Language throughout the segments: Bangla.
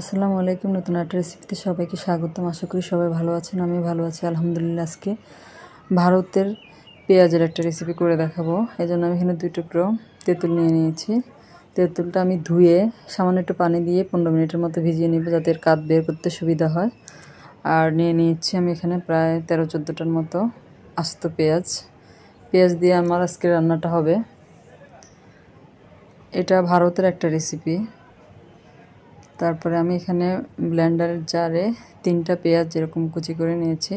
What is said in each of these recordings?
আসসালামু আলাইকুম নতুন একটা রেসিপিতে সবাইকে স্বাগতম আশা করি সবাই ভালো আছেন আমি ভালো আছি আলহামদুলিল্লাহ আজকে ভারতের পেঁয়াজের একটা রেসিপি করে দেখাবো এই জন্য আমি এখানে দুই টুকরো তেঁতুল নিয়ে নিয়েছি তেঁতুলটা আমি ধুয়ে সামান্য একটু পানি দিয়ে পনেরো মিনিটের মতো ভিজিয়ে নেব যাতে কাঁধ কাত বের করতে সুবিধা হয় আর নিয়ে নিয়েছি আমি এখানে প্রায় তেরো চোদ্দোটার মতো আস্ত পেঁয়াজ পেঁয়াজ দিয়ে আমার আজকে রান্নাটা হবে এটা ভারতের একটা রেসিপি তারপরে আমি এখানে ব্ল্যান্ডার জারে তিনটা পেঁয়াজ যেরকম কুচি করে নিয়েছি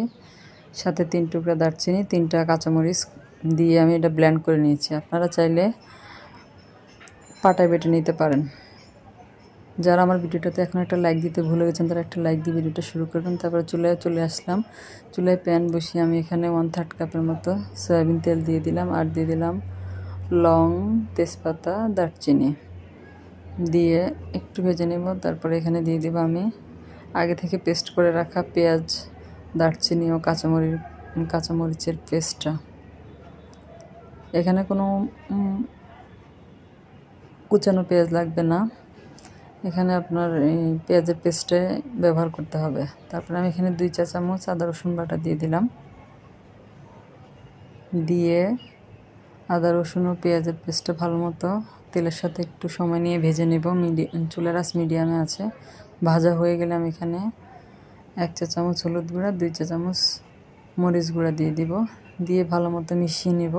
সাথে তিন টুকরা দারচিনি তিনটা কাঁচামরিচ দিয়ে আমি এটা ব্ল্যান্ড করে নিয়েছি আপনারা চাইলে পাটায় বেটে নিতে পারেন যারা আমার ভিডিওটাতে এখন একটা লাইক দিতে ভুলে গেছেন তারা একটা লাইক দিয়ে ভিডিওটা শুরু করবেন তারপরে চুলায় চলে আসলাম চুলায় প্যান বসিয়ে আমি এখানে ওয়ান থার্ড কাপের মতো সয়াবিন তেল দিয়ে দিলাম আর দিয়ে দিলাম লং তেজপাতা দারচিনি দিয়ে একটু ভেজে নেব তারপরে এখানে দিয়ে দেব আমি আগে থেকে পেস্ট করে রাখা পেঁয়াজ দারচিনি ও কাঁচামরিচ কাঁচামরিচের পেস্টটা এখানে কোনো কুচানো পেঁয়াজ লাগবে না এখানে আপনার পেঁয়াজের পেস্টে ব্যবহার করতে হবে তারপরে আমি এখানে দুই চা চামচ আদা রসুন বাটা দিয়ে দিলাম দিয়ে আদা রসুন ও পেঁয়াজের পেস্টটা ভালো মতো তেলের সাথে একটু সময় নিয়ে ভেজে নেব মিডিয়াম চুলারাস মিডিয়ামে আছে ভাজা হয়ে গেলে আমি এখানে এক চা চামচ হলুদ গুঁড়া দুই চা চামচ মরিচ গুঁড়া দিয়ে দিব দিয়ে ভালো মতো মিশিয়ে নেব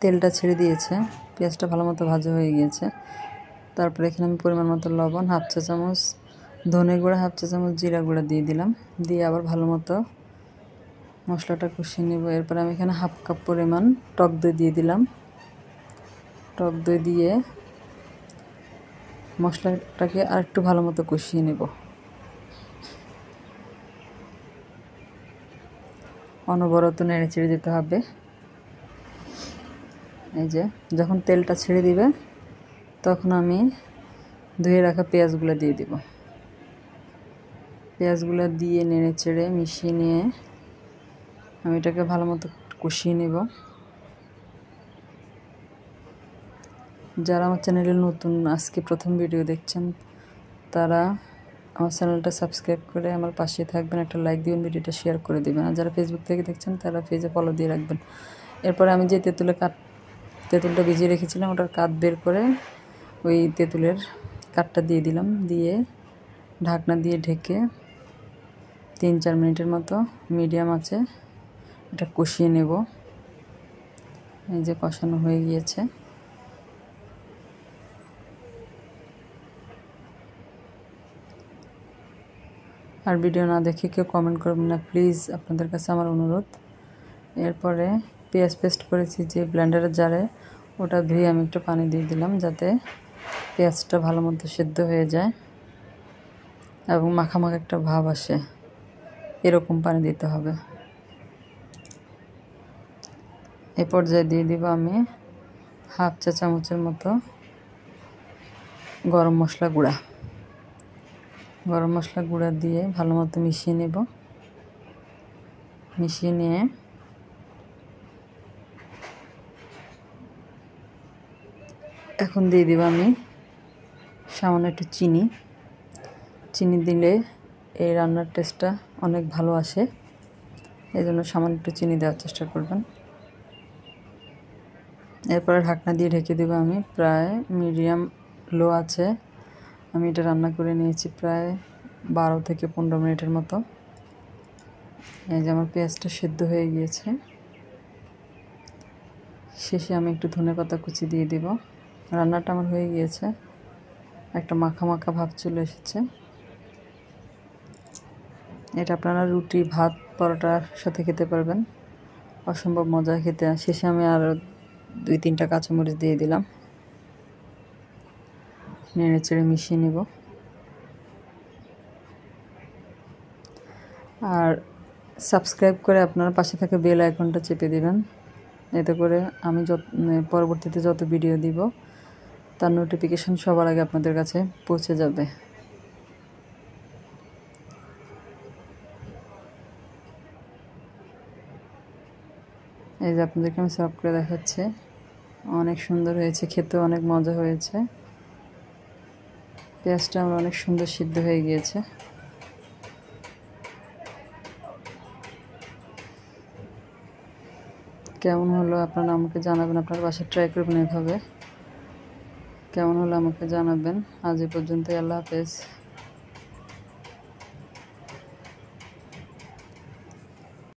তেলটা ছেড়ে দিয়েছে পেঁয়াজটা ভালো মতো ভাজা হয়ে গিয়েছে তারপরে এখানে আমি পরিমাণ মতো লবণ হাফ চা চামচ ধনে গুঁড়া হাফ চা চামচ জিরা গুঁড়া দিয়ে দিলাম দিয়ে আবার ভালো মতো মশলাটা কষিয়ে নেব এরপর আমি এখানে হাফ কাপ পরিমাণ টক দই দিয়ে দিলাম টক দই দিয়ে মশলাটাকে আর একটু ভালো মতো কষিয়ে নেব অনবরত নেড়ে ছেড়ে দিতে হবে এই যে যখন তেলটা ছেড়ে দিবে তখন আমি ধুয়ে রাখা পেঁয়াজগুলো দিয়ে দিব পেঁয়াজগুলো দিয়ে নেড়ে চেড়ে মিশিয়ে নিয়ে আমি এটাকে ভালো মতো কষিয়ে নেব যারা আমার চ্যানেলে নতুন আজকে প্রথম ভিডিও দেখছেন তারা আমার চ্যানেলটা সাবস্ক্রাইব করে আমার পাশে থাকবেন একটা লাইক দিবেন ভিডিওটা শেয়ার করে দেবেন আর যারা ফেসবুক থেকে দেখছেন তারা পেজে ফলো দিয়ে রাখবেন এরপরে আমি যে তেঁতুলে কাঠ তেঁতুলটা ভিজিয়ে রেখেছিলাম ওটার কাঠ বের করে ওই তেঁতুলের কাঠটা দিয়ে দিলাম দিয়ে ঢাকনা দিয়ে ঢেকে তিন চার মিনিটের মতো মিডিয়াম আছে এটা কষিয়ে নেব এই যে কষানো হয়ে গিয়েছে আর ভিডিও না দেখে কেউ কমেন্ট করবেন না প্লিজ আপনাদের কাছে আমার অনুরোধ এরপরে পেঁয়াজ পেস্ট করেছি যে ব্ল্যান্ডারের জারে ওটা ধুয়ে আমি একটু পানি দিয়ে দিলাম যাতে পেঁয়াজটা ভালো মতো সেদ্ধ হয়ে যায় এবং মাখামাখা একটা ভাব আসে এরকম পানি দিতে হবে এ পর্যায়ে দিয়ে দিব আমি হাফ চা চামচের মতো গরম মশলা গুঁড়া গরম মশলা গুঁড়া দিয়ে ভালো মতো মিশিয়ে নেব মিশিয়ে নিয়ে এখন দিয়ে দেব আমি সামান্য একটু চিনি চিনি দিলে এই রান্নার টেস্টটা অনেক ভালো আসে এই জন্য সামান্য একটু চিনি দেওয়ার চেষ্টা করবেন এরপরে ঢাকনা দিয়ে ঢেকে দেবো আমি প্রায় মিডিয়াম লো আছে আমি এটা রান্না করে নিয়েছি প্রায় বারো থেকে পনেরো মিনিটের মতো এই যে আমার পেঁয়াজটা সেদ্ধ হয়ে গিয়েছে শেষে আমি একটু ধনে পাতা কুচি দিয়ে দেব রান্নাটা আমার হয়ে গিয়েছে একটা মাখা মাখা ভাব চলে এসেছে এটা আপনারা রুটি ভাত পরোটার সাথে খেতে পারবেন অসম্ভব মজা খেতে শেষে আমি আরও দুই তিনটা কাঁচামরিচ দিয়ে দিলাম নেড়ে চেড়ে মিশিয়ে নেব আর সাবস্ক্রাইব করে আপনার পাশে থাকা বেল আইকনটা চেপে দেবেন এতে করে আমি যত মানে পরবর্তীতে যত ভিডিও দিব তার নোটিফিকেশান সবার আগে আপনাদের কাছে পৌঁছে যাবে এই যে আপনাদেরকে আমি সার্ভ করে দেখাচ্ছি অনেক সুন্দর হয়েছে খেতেও অনেক মজা হয়েছে পেঁয়াজটা আমার অনেক সুন্দর সিদ্ধ হয়ে গিয়েছে কেমন হলো আপনারা আমাকে জানাবেন আপনার বাসায় ট্রাই করবেন এভাবে কেমন হলো আমাকে জানাবেন আজ এ পর্যন্তই আল্লাহ হাফেজ